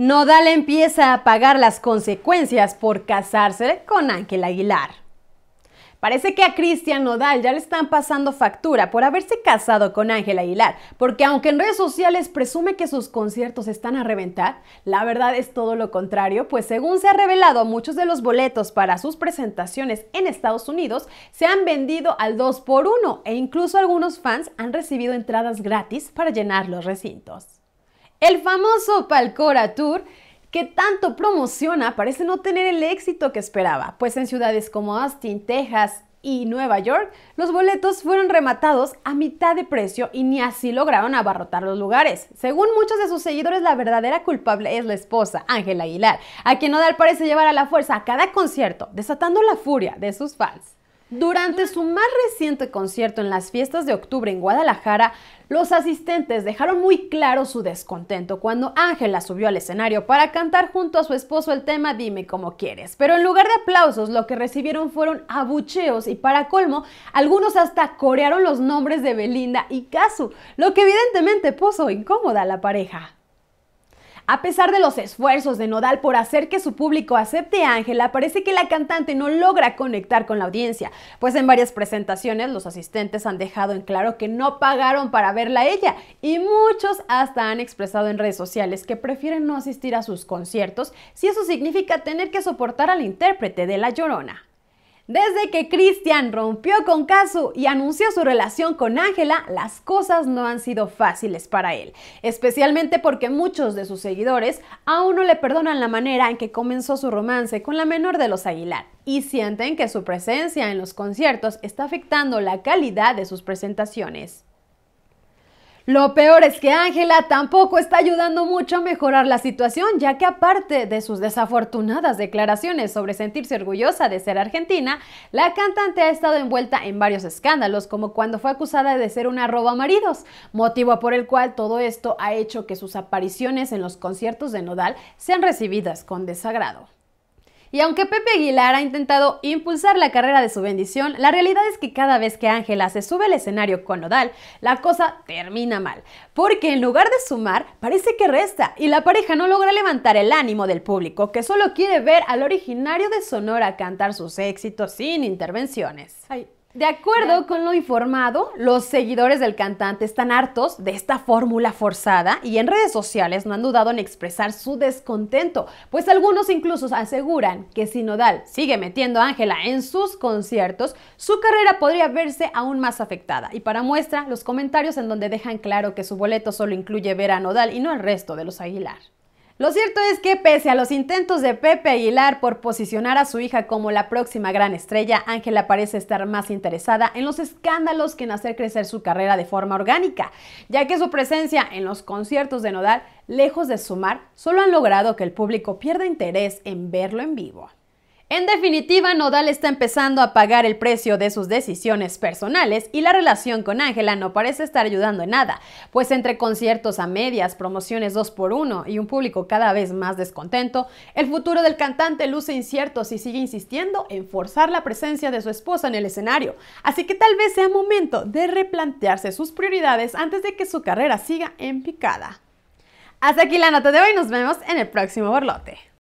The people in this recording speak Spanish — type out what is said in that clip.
Nodal empieza a pagar las consecuencias por casarse con Ángel Aguilar. Parece que a Cristian Nodal ya le están pasando factura por haberse casado con Ángel Aguilar, porque aunque en redes sociales presume que sus conciertos están a reventar, la verdad es todo lo contrario, pues según se ha revelado, muchos de los boletos para sus presentaciones en Estados Unidos se han vendido al 2 por 1 e incluso algunos fans han recibido entradas gratis para llenar los recintos. El famoso Palcora Tour que tanto promociona parece no tener el éxito que esperaba, pues en ciudades como Austin, Texas y Nueva York, los boletos fueron rematados a mitad de precio y ni así lograron abarrotar los lugares. Según muchos de sus seguidores, la verdadera culpable es la esposa, Ángela Aguilar, a quien Nodal parece llevar a la fuerza a cada concierto, desatando la furia de sus fans. Durante su más reciente concierto en las fiestas de octubre en Guadalajara, los asistentes dejaron muy claro su descontento cuando Ángela subió al escenario para cantar junto a su esposo el tema Dime como quieres. Pero en lugar de aplausos, lo que recibieron fueron abucheos y para colmo, algunos hasta corearon los nombres de Belinda y Kazu, lo que evidentemente puso incómoda a la pareja. A pesar de los esfuerzos de Nodal por hacer que su público acepte a Ángela, parece que la cantante no logra conectar con la audiencia, pues en varias presentaciones los asistentes han dejado en claro que no pagaron para verla a ella y muchos hasta han expresado en redes sociales que prefieren no asistir a sus conciertos si eso significa tener que soportar al intérprete de La Llorona. Desde que Christian rompió con Casu y anunció su relación con Ángela, las cosas no han sido fáciles para él, especialmente porque muchos de sus seguidores aún no le perdonan la manera en que comenzó su romance con la menor de los Aguilar y sienten que su presencia en los conciertos está afectando la calidad de sus presentaciones. Lo peor es que Ángela tampoco está ayudando mucho a mejorar la situación, ya que aparte de sus desafortunadas declaraciones sobre sentirse orgullosa de ser argentina, la cantante ha estado envuelta en varios escándalos, como cuando fue acusada de ser una roba maridos, motivo por el cual todo esto ha hecho que sus apariciones en los conciertos de Nodal sean recibidas con desagrado. Y aunque Pepe Aguilar ha intentado impulsar la carrera de su bendición, la realidad es que cada vez que Ángela se sube al escenario con Nodal, la cosa termina mal, porque en lugar de sumar, parece que resta y la pareja no logra levantar el ánimo del público, que solo quiere ver al originario de Sonora cantar sus éxitos sin intervenciones. De acuerdo con lo informado, los seguidores del cantante están hartos de esta fórmula forzada y en redes sociales no han dudado en expresar su descontento, pues algunos incluso aseguran que si Nodal sigue metiendo a Ángela en sus conciertos, su carrera podría verse aún más afectada. Y para muestra, los comentarios en donde dejan claro que su boleto solo incluye ver a Nodal y no al resto de los Aguilar. Lo cierto es que pese a los intentos de Pepe Aguilar por posicionar a su hija como la próxima gran estrella, Ángela parece estar más interesada en los escándalos que en hacer crecer su carrera de forma orgánica, ya que su presencia en los conciertos de Nodal, lejos de sumar, solo han logrado que el público pierda interés en verlo en vivo. En definitiva, Nodal está empezando a pagar el precio de sus decisiones personales y la relación con Ángela no parece estar ayudando en nada, pues entre conciertos a medias, promociones dos por uno y un público cada vez más descontento, el futuro del cantante luce incierto si sigue insistiendo en forzar la presencia de su esposa en el escenario. Así que tal vez sea momento de replantearse sus prioridades antes de que su carrera siga en picada. Hasta aquí la nota de hoy, nos vemos en el próximo borlote.